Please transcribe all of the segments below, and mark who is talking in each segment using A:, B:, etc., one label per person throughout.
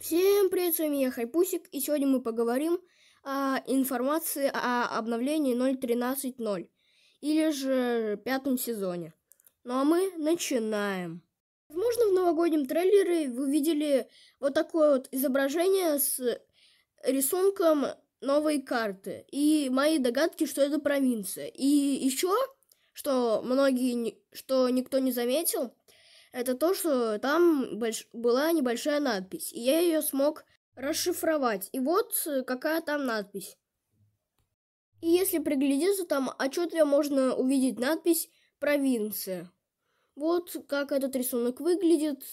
A: Всем привет, с вами я Хайпусик, и сегодня мы поговорим о информации о обновлении 0.13.0, или же пятом сезоне. Ну а мы начинаем. Возможно, в новогоднем трейлере вы видели вот такое вот изображение с рисунком новой карты, и мои догадки, что это провинция. И еще, что многие, что никто не заметил – это то, что там больш... была небольшая надпись, и я ее смог расшифровать. И вот э, какая там надпись. И если приглядеться, там отчетливо можно увидеть надпись «Провинция». Вот как этот рисунок выглядит.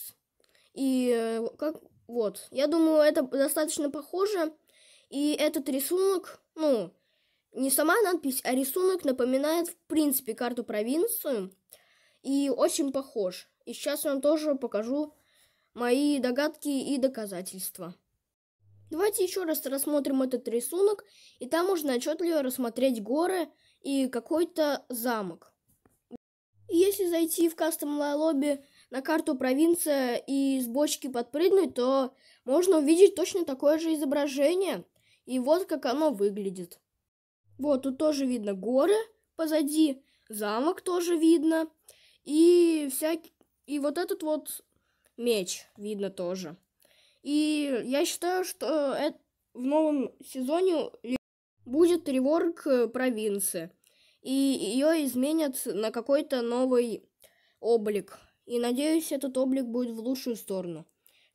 A: И э, как... Вот. Я думаю, это достаточно похоже. И этот рисунок, ну, не сама надпись, а рисунок напоминает, в принципе, карту провинцию. И очень похож. И сейчас я вам тоже покажу мои догадки и доказательства. Давайте еще раз рассмотрим этот рисунок, и там можно отчетливо рассмотреть горы и какой-то замок. если зайти в кастом лобби на карту провинция и с бочки подпрыгнуть, то можно увидеть точно такое же изображение. И вот как оно выглядит. Вот, тут тоже видно горы позади, замок тоже видно. И всякие и вот этот вот меч видно тоже. И я считаю, что это в новом сезоне будет реворк э, провинции. И ее изменят на какой-то новый облик. И надеюсь, этот облик будет в лучшую сторону.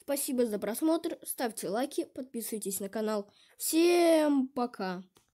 A: Спасибо за просмотр, ставьте лайки, подписывайтесь на канал. Всем пока!